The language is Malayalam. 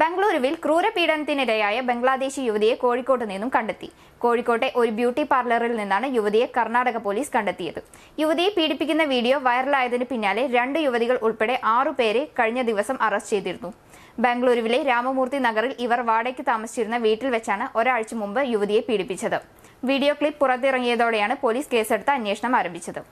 ബംഗളൂരുവിൽ ക്രൂരപീഡനത്തിനിരയായ ബംഗ്ലാദേശി യുവതിയെ കോഴിക്കോട്ട് നിന്നും കണ്ടെത്തി കോഴിക്കോട്ടെ ഒരു ബ്യൂട്ടി പാർലറിൽ നിന്നാണ് യുവതിയെ കർണാടക പോലീസ് കണ്ടെത്തിയത് യുവതിയെ പീഡിപ്പിക്കുന്ന വീഡിയോ വൈറലായതിന് പിന്നാലെ രണ്ട് യുവതികൾ ഉൾപ്പെടെ ആറുപേരെ കഴിഞ്ഞ ദിവസം അറസ്റ്റ് ചെയ്തിരുന്നു ബംഗളൂരുവിലെ രാമമൂർത്തി നഗറിൽ ഇവർ വാടകയ്ക്ക് താമസിച്ചിരുന്ന വീട്ടിൽ വെച്ചാണ് ഒരാഴ്ച മുമ്പ് യുവതിയെ പീഡിപ്പിച്ചത് വീഡിയോ ക്ലിപ്പ് പുറത്തിറങ്ങിയതോടെയാണ് പോലീസ് കേസെടുത്ത് അന്വേഷണം ആരംഭിച്ചത്